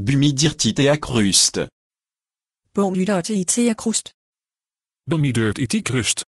Bumidirt Itea Krust. Bumidirt Itea Krust. Bumidirt